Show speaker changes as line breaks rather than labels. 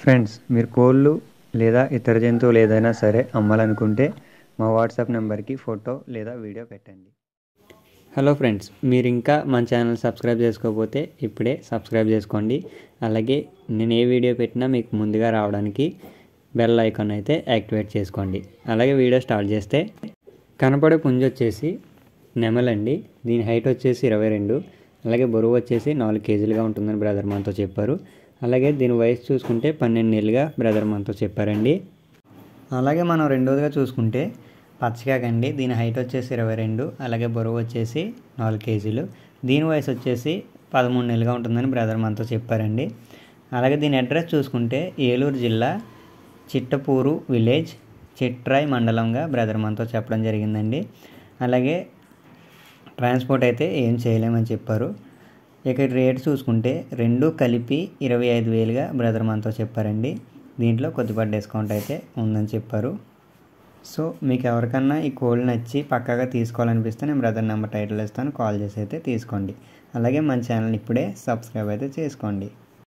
friends మీరు కోళ్ళు లేదా ఇతర జంతువులు ఏదైనా సరే అమ్మాలనుకుంటే మా వాట్సాప్ నెంబర్కి ఫోటో లేదా వీడియో పెట్టండి
హలో ఫ్రెండ్స్ మీరు ఇంకా మన ఛానల్ సబ్స్క్రైబ్ చేసుకోకపోతే ఇప్పుడే సబ్స్క్రైబ్ చేసుకోండి అలాగే నేను ఏ వీడియో పెట్టినా మీకు ముందుగా రావడానికి బెల్ ఐకాన్ అయితే యాక్టివేట్ చేసుకోండి అలాగే వీడియో స్టార్ట్ చేస్తే కనపడే పుంజొచ్చేసి వచ్చేసి నెమలండి దీని హైట్ వచ్చేసి ఇరవై రెండు అలాగే బరువు వచ్చేసి నాలుగు కేజీలుగా ఉంటుందని బ్రదర్ మాతో చెప్పారు అలాగే దీని వయసు చూసుకుంటే పన్నెండు నెలలుగా బ్రదర్ మాతో చెప్పారండి అలాగే మనం రెండోదిగా చూసుకుంటే పచ్చకాకండి దీని హైట్ వచ్చేసి ఇరవై రెండు అలాగే బరువు వచ్చేసి నాలుగు కేజీలు దీని వయసు వచ్చేసి పదమూడు నెలలుగా ఉంటుందని బ్రదర్ మాతో చెప్పారండి అలాగే దీని అడ్రస్ చూసుకుంటే ఏలూరు జిల్లా చిట్టపూరు విలేజ్ చిట్రాయ్ మండలంగా బ్రదర్ మాతో చెప్పడం జరిగిందండి అలాగే ట్రాన్స్పోర్ట్ అయితే ఏం చేయలేమని చెప్పారు ఇక రేట్ చూసుకుంటే రెండు కలిపి ఇరవై ఐదు వేలుగా బ్రదర్ మనతో చెప్పారండి దీంట్లో కొద్దిపాటి డిస్కౌంట్ అయితే ఉందని చెప్పారు సో మీకు ఎవరికన్నా ఈ కోల్డ్ నచ్చి పక్కాగా తీసుకోవాలనిపిస్తే నేను బ్రదర్ నెంబర్ టైటిల్ ఇస్తాను కాల్ చేసి అయితే తీసుకోండి అలాగే మన ఛానల్ ఇప్పుడే సబ్స్క్రైబ్ అయితే చేసుకోండి